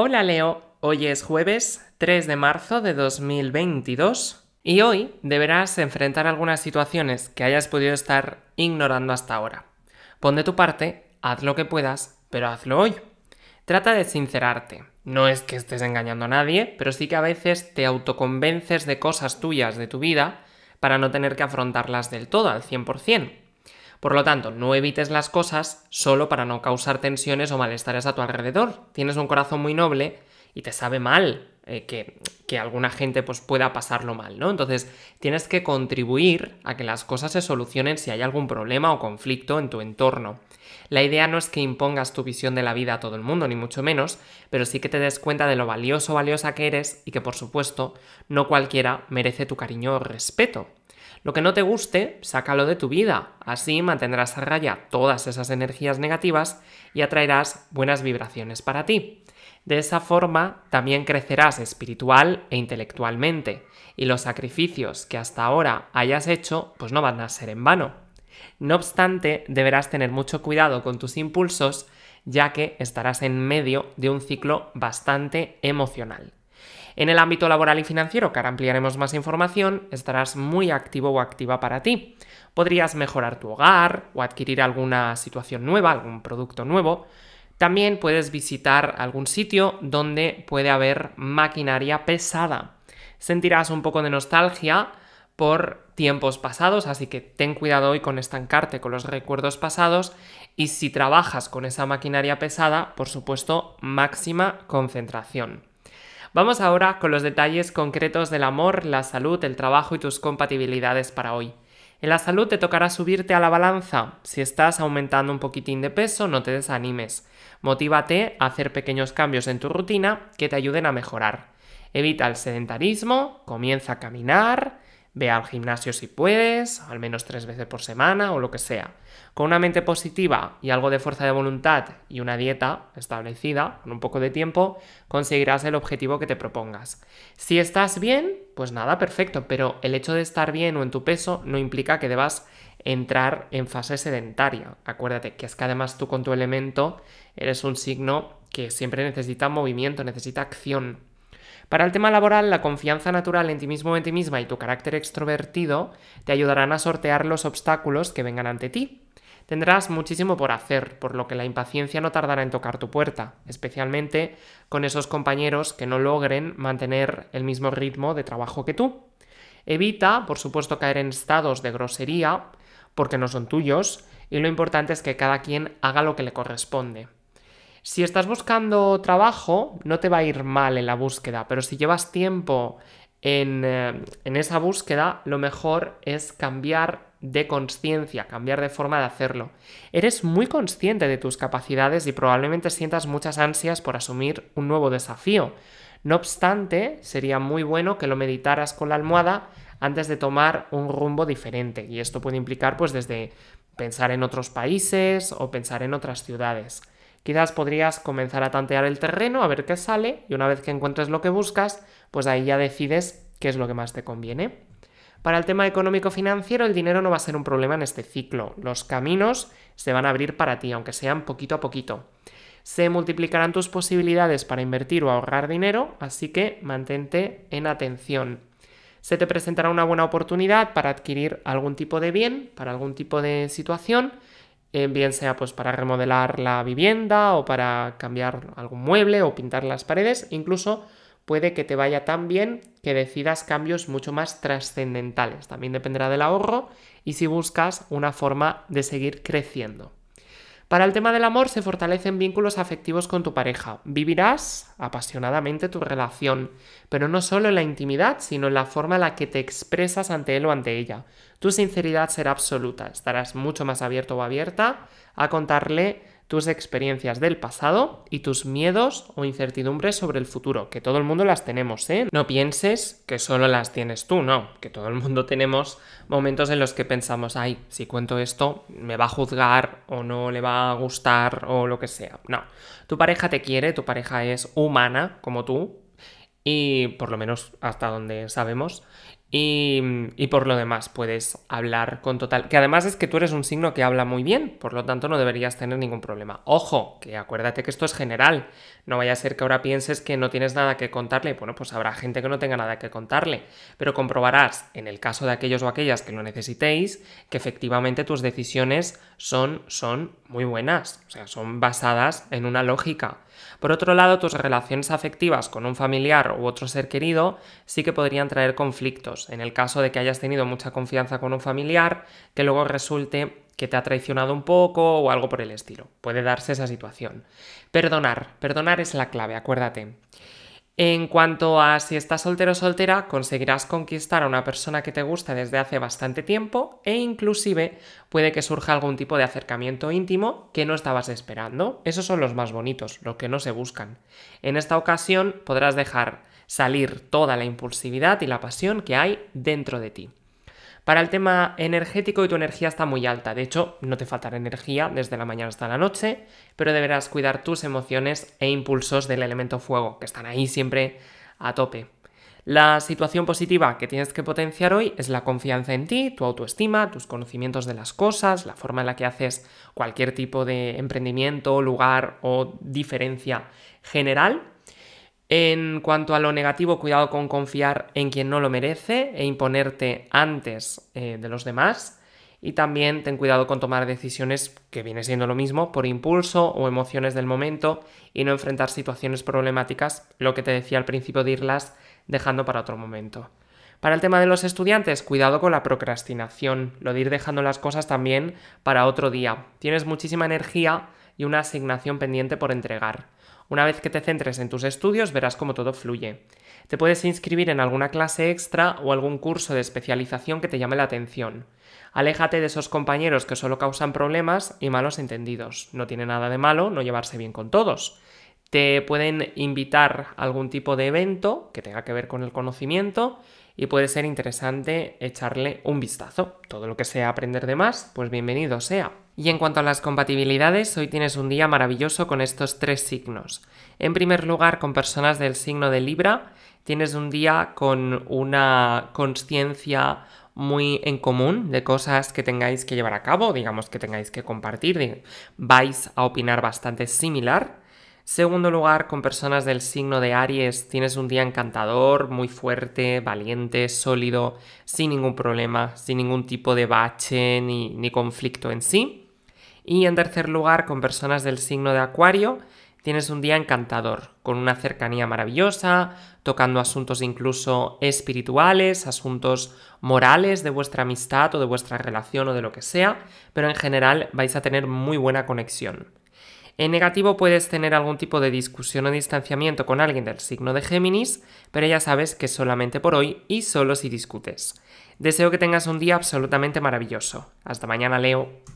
Hola Leo, hoy es jueves 3 de marzo de 2022 y hoy deberás enfrentar algunas situaciones que hayas podido estar ignorando hasta ahora. Pon de tu parte, haz lo que puedas, pero hazlo hoy. Trata de sincerarte. No es que estés engañando a nadie, pero sí que a veces te autoconvences de cosas tuyas de tu vida para no tener que afrontarlas del todo al 100%. Por lo tanto, no evites las cosas solo para no causar tensiones o malestares a tu alrededor. Tienes un corazón muy noble y te sabe mal eh, que, alguna gente pues, pueda pasarlo mal, ¿no? Entonces, tienes que contribuir a que las cosas se solucionen si hay algún problema o conflicto en tu entorno. La idea no es que impongas tu visión de la vida a todo el mundo, ni mucho menos, pero sí que te des cuenta de lo valioso o valiosa que eres y que, por supuesto, no cualquiera merece tu cariño o respeto. Lo que no te guste, sácalo de tu vida. Así mantendrás a raya todas esas energías negativas y atraerás buenas vibraciones para ti. De esa forma también crecerás espiritual e intelectualmente, y los sacrificios que hasta ahora hayas hecho pues no van a ser en vano. No obstante, deberás tener mucho cuidado con tus impulsos, ya que estarás en medio de un ciclo bastante emocional. En el ámbito laboral y financiero, que ahora ampliaremos más información, estarás muy activo o activa para ti. Podrías mejorar tu hogar o adquirir alguna situación nueva, algún producto nuevo. También puedes visitar algún sitio donde puede haber maquinaria pesada. Sentirás un poco de nostalgia por tiempos pasados, así que ten cuidado hoy con estancarte con los recuerdos pasados y si trabajas con esa maquinaria pesada, por supuesto, máxima concentración. Vamos ahora con los detalles concretos del amor, la salud, el trabajo y tus compatibilidades para hoy. En la salud te tocará subirte a la balanza. Si estás aumentando un poquitín de peso, no te desanimes. Motívate a hacer pequeños cambios en tu rutina que te ayuden a mejorar. Evita el sedentarismo, comienza a caminar, Ve al gimnasio si puedes, al menos tres veces por semana o lo que sea. Con una mente positiva y algo de fuerza de voluntad y una dieta establecida, con un poco de tiempo, conseguirás el objetivo que te propongas. Si estás bien, pues nada, perfecto, pero el hecho de estar bien o en tu peso no implica que debas entrar en fase sedentaria. Acuérdate que es que además tú con tu elemento eres un signo que siempre necesita movimiento, necesita acción. Para el tema laboral, la confianza natural en ti mismo o en ti misma y tu carácter extrovertido te ayudarán a sortear los obstáculos que vengan ante ti. Tendrás muchísimo por hacer, por lo que la impaciencia no tardará en tocar tu puerta, especialmente con esos compañeros que no logren mantener el mismo ritmo de trabajo que tú. Evita, por supuesto, caer en estados de grosería, porque no son tuyos, y lo importante es que cada quien haga lo que le corresponde. Si estás buscando trabajo, no te va a ir mal en la búsqueda, pero si llevas tiempo en, eh, esa búsqueda, lo mejor es cambiar de conciencia, cambiar de forma de hacerlo. Eres muy consciente de tus capacidades y probablemente sientas muchas ansias por asumir un nuevo desafío. No obstante, sería muy bueno que lo meditaras con la almohada antes de tomar un rumbo diferente. Y esto puede implicar pues desde pensar en otros países o pensar en otras ciudades. Quizás podrías comenzar a tantear el terreno, a ver qué sale, y una vez que encuentres lo que buscas, pues ahí ya decides qué es lo que más te conviene. Para el tema económico-financiero, el dinero no va a ser un problema en este ciclo. Los caminos se van a abrir para ti, aunque sean poquito a poquito. Se multiplicarán tus posibilidades para invertir o ahorrar dinero, así que mantente en atención. Se te presentará una buena oportunidad para adquirir algún tipo de bien, para algún tipo de situación, eh, bien sea pues para remodelar la vivienda o para cambiar algún mueble o pintar las paredes, incluso puede que te vaya tan bien que decidas cambios mucho más trascendentales. También dependerá del ahorro y si buscas una forma de seguir creciendo. Para el tema del amor se fortalecen vínculos afectivos con tu pareja. Vivirás apasionadamente tu relación, pero no solo en la intimidad, sino en la forma en la que te expresas ante él o ante ella. Tu sinceridad será absoluta, estarás mucho más abierto o abierta a contarle tus experiencias del pasado y tus miedos o incertidumbres sobre el futuro, que todo el mundo las tenemos, ¿eh? No pienses que solo las tienes tú, no, que todo el mundo tenemos momentos en los que pensamos, ay, si cuento esto, me va a juzgar o no le va a gustar o lo que sea. No, tu pareja te quiere, tu pareja es humana como tú, y por lo menos hasta donde sabemos, y, por lo demás puedes hablar con total. Que además es que tú eres un signo que habla muy bien, por lo tanto no deberías tener ningún problema. Ojo, que acuérdate que esto es general. No vaya a ser que ahora pienses que no tienes nada que contarle. Bueno, pues habrá gente que no tenga nada que contarle. Pero comprobarás, en el caso de aquellos o aquellas que lo necesitéis, que efectivamente tus decisiones son, son muy buenas. O sea, son basadas en una lógica. Por otro lado, tus relaciones afectivas con un familiar u otro ser querido sí que podrían traer conflictos en el caso de que hayas tenido mucha confianza con un familiar, que luego resulte que te ha traicionado un poco o algo por el estilo. Puede darse esa situación. Perdonar, perdonar es la clave, acuérdate. En cuanto a si estás soltero o soltera, conseguirás conquistar a una persona que te gusta desde hace bastante tiempo e inclusive puede que surja algún tipo de acercamiento íntimo que no estabas esperando. Esos son los más bonitos, los que no se buscan. En esta ocasión podrás dejar salir toda la impulsividad y la pasión que hay dentro de ti. Para el tema energético y tu energía está muy alta, de hecho no te faltará energía desde la mañana hasta la noche, pero deberás cuidar tus emociones e impulsos del elemento fuego, que están ahí siempre a tope. La situación positiva que tienes que potenciar hoy es la confianza en ti, tu autoestima, tus conocimientos de las cosas, la forma en la que haces cualquier tipo de emprendimiento, lugar o diferencia general en cuanto a lo negativo, cuidado con confiar en quien no lo merece e imponerte antes eh, de los demás. Y también ten cuidado con tomar decisiones, que viene siendo lo mismo, por impulso o emociones del momento y no enfrentar situaciones problemáticas, lo que te decía al principio de irlas dejando para otro momento. Para el tema de los estudiantes, cuidado con la procrastinación, lo de ir dejando las cosas también para otro día. Tienes muchísima energía y una asignación pendiente por entregar. Una vez que te centres en tus estudios verás cómo todo fluye. Te puedes inscribir en alguna clase extra o algún curso de especialización que te llame la atención. Aléjate de esos compañeros que solo causan problemas y malos entendidos. No tiene nada de malo no llevarse bien con todos. Te pueden invitar a algún tipo de evento que tenga que ver con el conocimiento y puede ser interesante echarle un vistazo. Todo lo que sea aprender de más, pues bienvenido sea. Y en cuanto a las compatibilidades, hoy tienes un día maravilloso con estos tres signos. En primer lugar, con personas del signo de Libra, tienes un día con una conciencia muy en común de cosas que tengáis que llevar a cabo, digamos que tengáis que compartir, vais a opinar bastante similar. Segundo lugar, con personas del signo de Aries, tienes un día encantador, muy fuerte, valiente, sólido, sin ningún problema, sin ningún tipo de bache ni, ni conflicto en sí. Y en tercer lugar, con personas del signo de Acuario, tienes un día encantador, con una cercanía maravillosa, tocando asuntos incluso espirituales, asuntos morales de vuestra amistad o de vuestra relación o de lo que sea, pero en general vais a tener muy buena conexión. En negativo puedes tener algún tipo de discusión o distanciamiento con alguien del signo de Géminis, pero ya sabes que solamente por hoy y solo si discutes. Deseo que tengas un día absolutamente maravilloso. Hasta mañana, Leo.